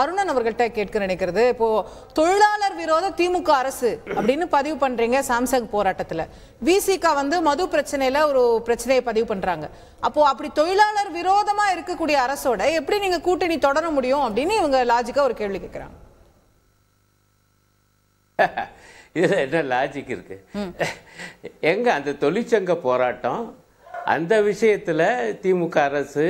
அருணன் அவர்கள்ட்ட கேட்க நினைக்கிறது இப்போ தொழிலாளர் விரோத திமுக அரசு அப்படின்னு பதிவு பண்றீங்க சாம்சங் போராட்டத்துல விசிகா வந்து மது பிரச்சனையில ஒரு பிரச்சனையை பதிவு பண்றாங்க அப்போ அப்படி தொழிலாளர் விரோதமா இருக்கக்கூடிய அரசோட எப்படி நீங்க கூட்டணி தொடர முடியும் அப்படின்னு இவங்க லாஜிக்கா ஒரு கேள்வி கேட்கிறாங்க இதில் என்ன லாஜிக் இருக்கு எங்க அந்த தொழிற்சங்க போராட்டம் அந்த விஷயத்தில் திமுக அரசு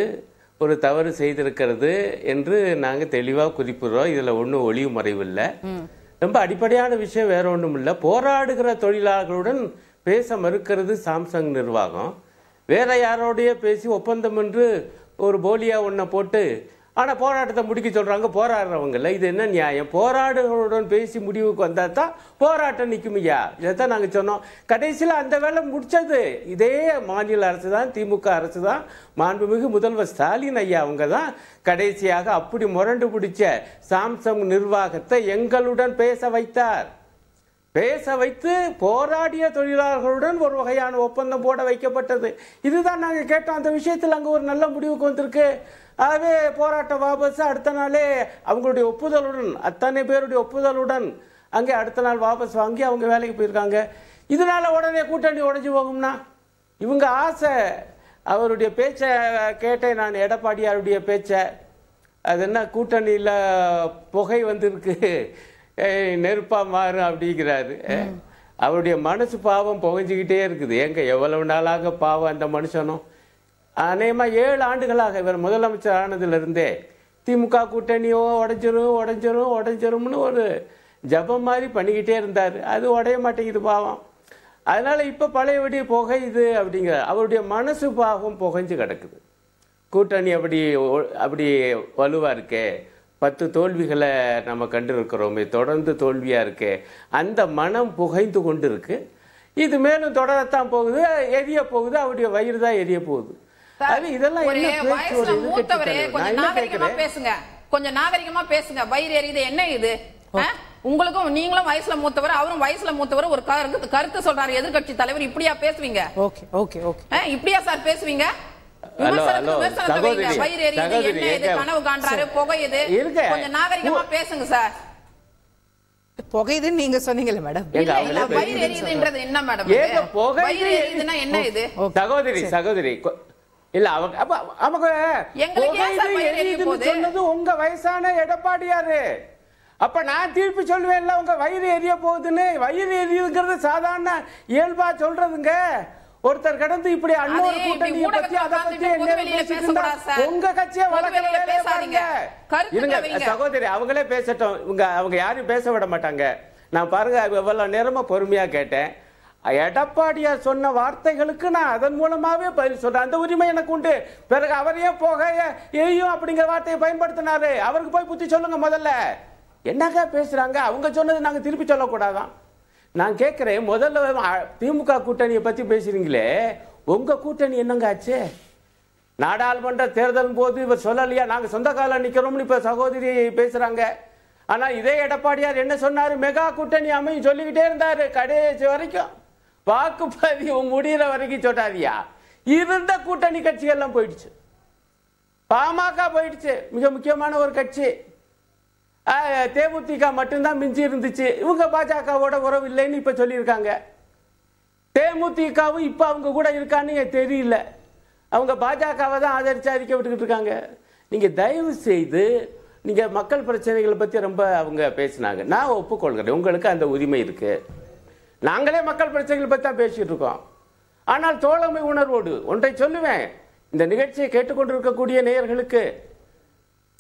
ஒரு தவறு செய்திருக்கிறது என்று நாங்கள் தெளிவாக குறிப்பிடுறோம் இதில் ஒன்றும் ஒளிவு மறைவு ரொம்ப அடிப்படையான விஷயம் வேற ஒன்றும் இல்லை போராடுகிற தொழிலாளர்களுடன் பேச மறுக்கிறது சாம்சங் நிர்வாகம் வேற யாரோடைய பேசி ஒப்பந்தம் என்று ஒரு போலியா ஒன்றை போட்டு ஆனால் போராட்டத்தை முடிக்க சொல்கிறாங்க போராடுறவங்கள இது என்ன நியாயம் போராடுகளுடன் பேசி முடிவுக்கு வந்தால் தான் போராட்டம் நிற்கும் ஐயா இதை தான் நாங்கள் சொன்னோம் கடைசியில் அந்த வேலை முடித்தது இதே மாநில அரசு தான் திமுக அரசு தான் மாண்புமிகு முதல்வர் ஸ்டாலின் ஐயா அவங்க தான் கடைசியாக அப்படி முரண்டு பிடிச்ச சாம்சங் நிர்வாகத்தை எங்களுடன் பேச வைத்தார் பேச வைத்து போராடிய தொழிலாளர்களுடன் ஒரு வகையான ஒப்பந்தம் போட வைக்கப்பட்டது இதுதான் நாங்கள் கேட்டோம் அந்த விஷயத்தில் அங்கே ஒரு நல்ல முடிவுக்கு வந்திருக்கு ஆகவே போராட்டம் வாபஸ் அடுத்த நாளே அவங்களுடைய ஒப்புதலுடன் அத்தனை பேருடைய ஒப்புதலுடன் அங்கே அடுத்த நாள் வாபஸ் வாங்கி அவங்க வேலைக்கு போயிருக்காங்க இதனால் உடனே கூட்டணி உடஞ்சி போகும்னா இவங்க ஆசை அவருடைய பேச்சை கேட்டேன் நான் எடப்பாடியாருடைய பேச்சை அது என்ன கூட்டணியில் புகை வந்திருக்கு நெருப்பாக மாறும் அப்படிங்கிறாரு அவருடைய மனசு பாவம் புகஞ்சிக்கிட்டே இருக்குது எங்க எவ்வளவு நாளாக பாவம் அந்த மனுஷனும் அநேகமாக ஏழு ஆண்டுகளாக இவர் முதலமைச்சர் ஆனதுலேருந்தே திமுக கூட்டணியோ உடஞ்சிரும் உடஞ்சிரும் உடஞ்சிரும்னு ஒரு ஜபம் மாதிரி பண்ணிக்கிட்டே இருந்தார் அது உடைய மாட்டேங்குது பாவம் அதனால் இப்போ பழையபடி புகையுது அப்படிங்கிற அவருடைய மனசு பாவம் புகைஞ்சு கிடக்குது கூட்டணி அப்படி அப்படி வலுவாக இருக்கே பத்து தோல்விகளை நம்ம கண்டு இருக்கிறோமே தொடர்ந்து தோல்வியாக இருக்கு அந்த மனம் புகைந்து கொண்டு இருக்கு இது மேலும் தொடரத்தான் போகுது எரிய போகுது அவருடைய வயிறு தான் எரிய போகுது அது இதெல்லாம் என்ன பேசுங்க கொஞ்சம் நாகரிகமா பேசுங்க வயிறு எரியுது என்ன இது உங்களுக்கும் நீங்களும் வயசுல மூத்தவர் அவரும் வயசுல மூத்தவர் ஒரு கருத்து சொல்றாரு எதிர்கட்சி தலைவர் இப்படியா பேசுவீங்க ஓகே ஓகே ஓகே இப்படியா சார் பேசுவீங்க புகையுதுன்னு நீங்க மேடம் என்ன மேடம் சகோதரி இல்ல அவங்க உங்க வயசான எடப்பாடியாரு அப்ப நான் தீர்ப்பு சொல்லுவேன்ல உங்க வயிறு எரிய போகுதுன்னு வயிறு எரியுங்கிறது சாதாரண இயல்பா சொல்றதுங்க ஒருத்தர் கடந்து இப்படி அண்ணோர் கூட்டணியை பத்தி அதை பத்தி என்ன பேசிட்டு உங்க கட்சியை வளர்க்க பேசாதீங்க இருங்க சகோதரி அவங்களே பேசட்டும் இவங்க அவங்க யாரும் பேச விட மாட்டாங்க நான் பாருங்க எவ்வளவு நேரமா பொறுமையா கேட்டேன் எடப்பாடியார் சொன்ன வார்த்தைகளுக்கு நான் அதன் மூலமாவே பதில் சொல்றேன் அந்த உரிமை எனக்கு உண்டு பிறகு அவரையே போக ஏயும் அப்படிங்கிற வார்த்தையை பயன்படுத்தினாரு அவருக்கு போய் புத்தி சொல்லுங்க முதல்ல என்னங்க பேசுறாங்க அவங்க சொன்னது நாங்க திருப்பி சொல்லக்கூடாதான் நான் கேட்குறேன் முதல்ல திமுக கூட்டணியை பற்றி பேசுகிறீங்களே உங்கள் கூட்டணி என்னங்காச்சு நாடாளுமன்ற தேர்தல் போது இவர் சொல்லலையா நாங்கள் சொந்த காலம் நிற்கிறோம்னு இப்போ சகோதரி பேசுகிறாங்க ஆனால் இதே எடப்பாடியார் என்ன சொன்னார் மெகா கூட்டணி அமையும் சொல்லிக்கிட்டே இருந்தார் கடைசி வரைக்கும் வாக்குப்பதிவு முடிகிற வரைக்கும் சொட்டாதியா இருந்த கூட்டணி கட்சிகள்லாம் போயிடுச்சு பாமக போயிடுச்சு மிக முக்கியமான ஒரு கட்சி தேமுதிக மட்டும்தான் மிஞ்சி இருந்துச்சு இவங்க பாஜகவோட உறவு இல்லைன்னு இப்போ சொல்லியிருக்காங்க தேமுதிகவும் இப்போ அவங்க கூட இருக்கான்னு தெரியல அவங்க பாஜகவை தான் ஆதரித்து அறிக்கை விட்டுக்கிட்டு இருக்காங்க நீங்கள் தயவு செய்து நீங்கள் மக்கள் பிரச்சனைகளை பற்றி ரொம்ப அவங்க பேசினாங்க நான் ஒப்புக்கொள்கிறேன் உங்களுக்கு அந்த உரிமை இருக்குது நாங்களே மக்கள் பிரச்சனைகளை பற்றி தான் பேசிகிட்டு இருக்கோம் ஆனால் தோழமை உணர்வோடு ஒன்றை சொல்லுவேன் இந்த நிகழ்ச்சியை கேட்டுக்கொண்டிருக்கக்கூடிய நேயர்களுக்கு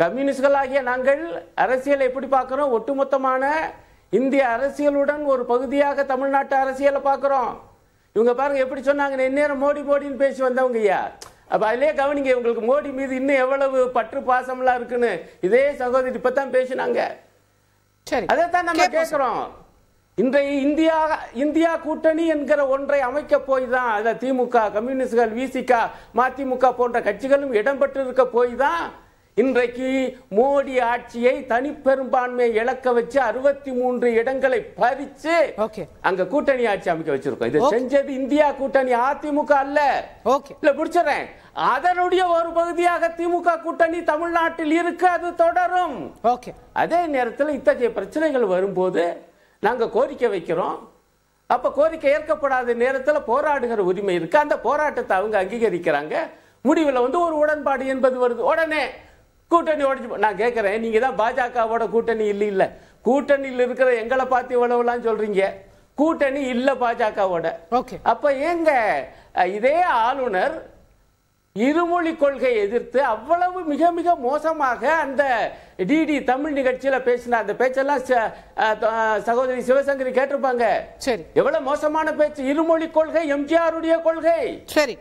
கம்யூனிஸ்ட்களாகிய நாங்கள் அரசியல் எப்படி பார்க்குறோம் ஒட்டுமொத்தமான இந்திய அரசியலுடன் ஒரு பகுதியாக தமிழ்நாட்டு அரசியலை பார்க்குறோம் இவங்க பாருங்க எப்படி சொன்னாங்க இந்நேரம் மோடி மோடின்னு பேசி வந்தவங்க ஐயா அப்போ அதிலே கவனிங்க உங்களுக்கு மோடி மீது இன்னும் எவ்வளவு பற்று பாசம்லாம் இருக்குன்னு இதே சகோதரி இப்போ தான் பேசினாங்க சரி அதை தான் நம்ம கேட்குறோம் இன்றைய இந்தியா இந்தியா கூட்டணி என்கிற ஒன்றை அமைக்க போய் தான் அதில் திமுக கம்யூனிஸ்ட்கள் விசிகா மதிமுக போன்ற கட்சிகளும் இடம்பெற்றிருக்க போய் தான் இன்றைக்கு மோடி ஆட்சியை தனிப்பெரும்பான்மை இழக்க வச்சு அறுபத்தி மூன்று இடங்களை பறிச்சு அங்க கூட்டணி ஆட்சி அமைக்க வச்சிருக்கோம் இது செஞ்சது இந்தியா கூட்டணி அதிமுக அல்ல இல்ல அதனுடைய ஒரு பகுதியாக திமுக கூட்டணி தமிழ்நாட்டில் இருக்கு அது தொடரும் அதே நேரத்தில் இத்தகைய பிரச்சனைகள் வரும்போது நாங்க கோரிக்கை வைக்கிறோம் அப்ப கோரிக்கை ஏற்கப்படாத நேரத்தில் போராடுகிற உரிமை இருக்கு அந்த போராட்டத்தை அவங்க அங்கீகரிக்கிறாங்க முடிவில் வந்து ஒரு உடன்பாடு என்பது வருது உடனே கூட்டணி உடஞ்சி நான் கேட்குறேன் நீங்கள் தான் பாஜகவோட கூட்டணி இல்லை இல்லை கூட்டணியில் இருக்கிற எங்களை பார்த்து இவ்வளவுலாம் சொல்கிறீங்க கூட்டணி இல்லை பாஜகவோட ஓகே அப்போ ஏங்க இதே ஆளுநர் இருமொழி கொள்கையை எதிர்த்து அவ்வளவு மிக மிக மோசமாக அந்த டிடி தமிழ் நிகழ்ச்சியில பேசின அந்த பேச்செல்லாம் சகோதரி சிவசங்கரி கேட்டிருப்பாங்க சரி எவ்வளவு மோசமான பேச்சு இருமொழி கொள்கை எம்ஜிஆருடைய கொள்கை சரி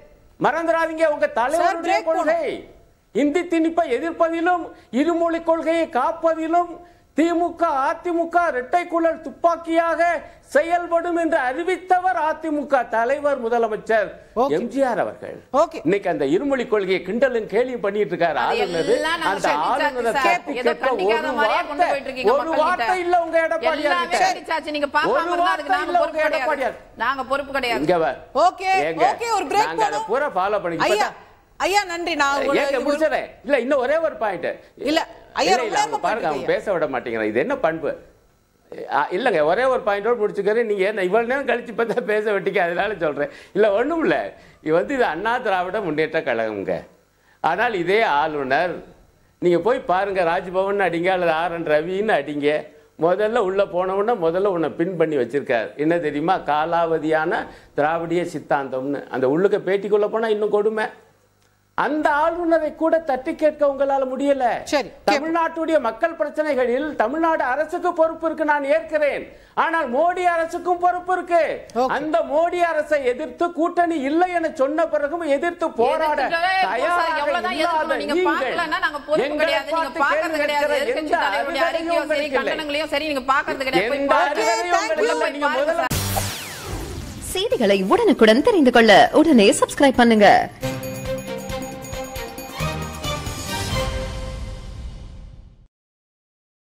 மறந்துடாதீங்க உங்க தலைவருடைய கொள்கை இந்தி திணிப்பை எதிர்ப்பதிலும் இருமொழி கொள்கையை காப்பதிலும் திமுக அதிமுக இரட்டை குழல் துப்பாக்கியாக செயல்படும் என்று அறிவித்தவர் அதிமுக தலைவர் முதலமைச்சர் எம்ஜிஆர் அவர்கள் இன்னைக்கு அந்த இருமொழி கொள்கையை கிண்டலும் கேலியும் பண்ணிட்டு இருக்காரு ஆளுநர் அந்த ஆளுநர் ஒரு வார்த்தை ஒரு வார்த்தை இல்ல உங்க எடப்பாடியார் உங்க நாங்க பொறுப்பு கிடையாது ஓகே ஓகே ஒரு பிரேக் போறோம் பூரா ஃபாலோ பண்ணிக்கிட்டோம் ஐயா நன்றி நான் முடிச்சிடறேன் இல்ல இன்னும் ஒரே ஒரு பாயிண்ட் இல்ல ஐயா பாருங்க அவங்க பேச விட மாட்டேங்கிறான் இது என்ன பண்பு இல்லைங்க ஒரே ஒரு பாயிண்டோடு முடிச்சுக்கிறேன் நீங்கள் என்ன இவ்வளோ நேரம் கழிச்சு பார்த்தா பேச வெட்டிக்க அதனால சொல்கிறேன் இல்லை ஒன்றும் இல்லை இது வந்து இது அண்ணா திராவிட முன்னேற்ற கழகம்ங்க ஆனால் இதே ஆளுநர் நீங்கள் போய் பாருங்கள் ராஜ்பவன் அடிங்க அல்லது ஆர் என் ரவின்னு அடிங்க முதல்ல உள்ளே போனவுடனே முதல்ல உன்னை பின் பண்ணி வச்சுருக்கார் என்ன தெரியுமா காலாவதியான திராவிடிய சித்தாந்தம்னு அந்த உள்ளுக்க பேட்டிக்குள்ளே போனால் இன்னும் கொடுமை அந்த ஆளுநரை கூட தட்டி கேட்க உங்களால முடியல தமிழ்நாட்டுடைய மக்கள் பிரச்சனைகளில் தமிழ்நாடு அரசுக்கு பொறுப்பு இருக்கு நான் ஏற்கிறேன் ஆனால் மோடி அரசுக்கும் பொறுப்பு இருக்கு அந்த மோடி அரசை எதிர்த்து கூட்டணி இல்லை என சொன்ன பிறகும் எதிர்த்து போராட செய்திகளை உடனுக்குடன் தெரிந்து கொள்ள உடனே சப்ஸ்கிரைப் பண்ணுங்க